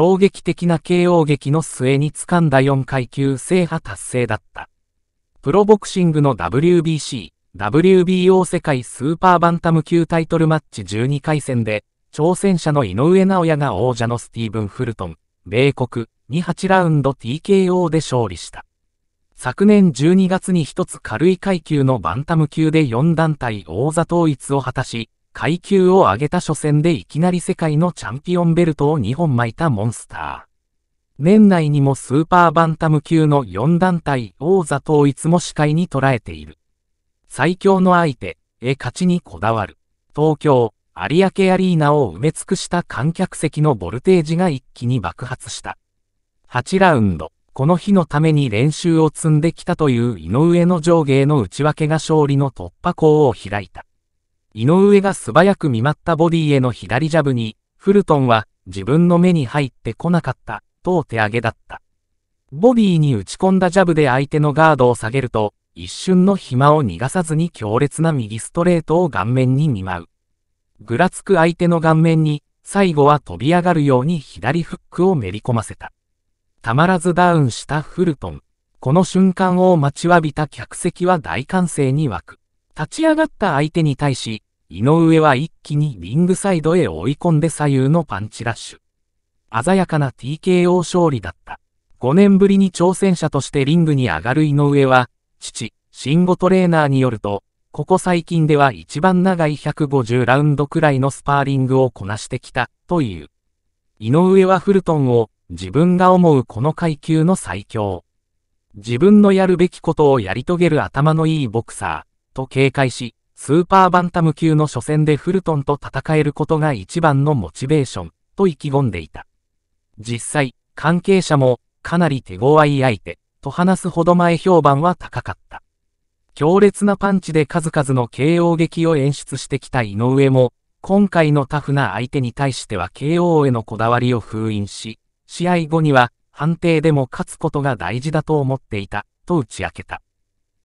衝撃的な KO 劇の末に掴んだ4階級制覇達成だった。プロボクシングの WBC、WBO 世界スーパーバンタム級タイトルマッチ12回戦で、挑戦者の井上尚弥が王者のスティーブン・フルトン、米国に8ラウンド TKO で勝利した。昨年12月に一つ軽い階級のバンタム級で4団体王座統一を果たし、階級を上げた初戦でいきなり世界のチャンピオンベルトを2本巻いたモンスター。年内にもスーパーバンタム級の4団体王座統一も視界に捉えている。最強の相手、へ勝ちにこだわる。東京、有明アリーナを埋め尽くした観客席のボルテージが一気に爆発した。8ラウンド、この日のために練習を積んできたという井上の上下への内訳が勝利の突破口を開いた。井上が素早く見舞ったボディへの左ジャブに、フルトンは自分の目に入ってこなかった、とお手上げだった。ボディに打ち込んだジャブで相手のガードを下げると、一瞬の暇を逃がさずに強烈な右ストレートを顔面に見舞う。ぐらつく相手の顔面に、最後は飛び上がるように左フックをめり込ませた。たまらずダウンしたフルトン。この瞬間を待ちわびた客席は大歓声に沸く。立ち上がった相手に対し、井上は一気にリングサイドへ追い込んで左右のパンチラッシュ。鮮やかな TKO 勝利だった。5年ぶりに挑戦者としてリングに上がる井上は、父、慎吾トレーナーによると、ここ最近では一番長い150ラウンドくらいのスパーリングをこなしてきた、という。井上はフルトンを、自分が思うこの階級の最強。自分のやるべきことをやり遂げる頭のいいボクサー、と警戒し、スーパーバンタム級の初戦でフルトンと戦えることが一番のモチベーション、と意気込んでいた。実際、関係者も、かなり手強い相手、と話すほど前評判は高かった。強烈なパンチで数々の KO 劇を演出してきた井上も、今回のタフな相手に対しては KO へのこだわりを封印し、試合後には判定でも勝つことが大事だと思っていた、と打ち明けた。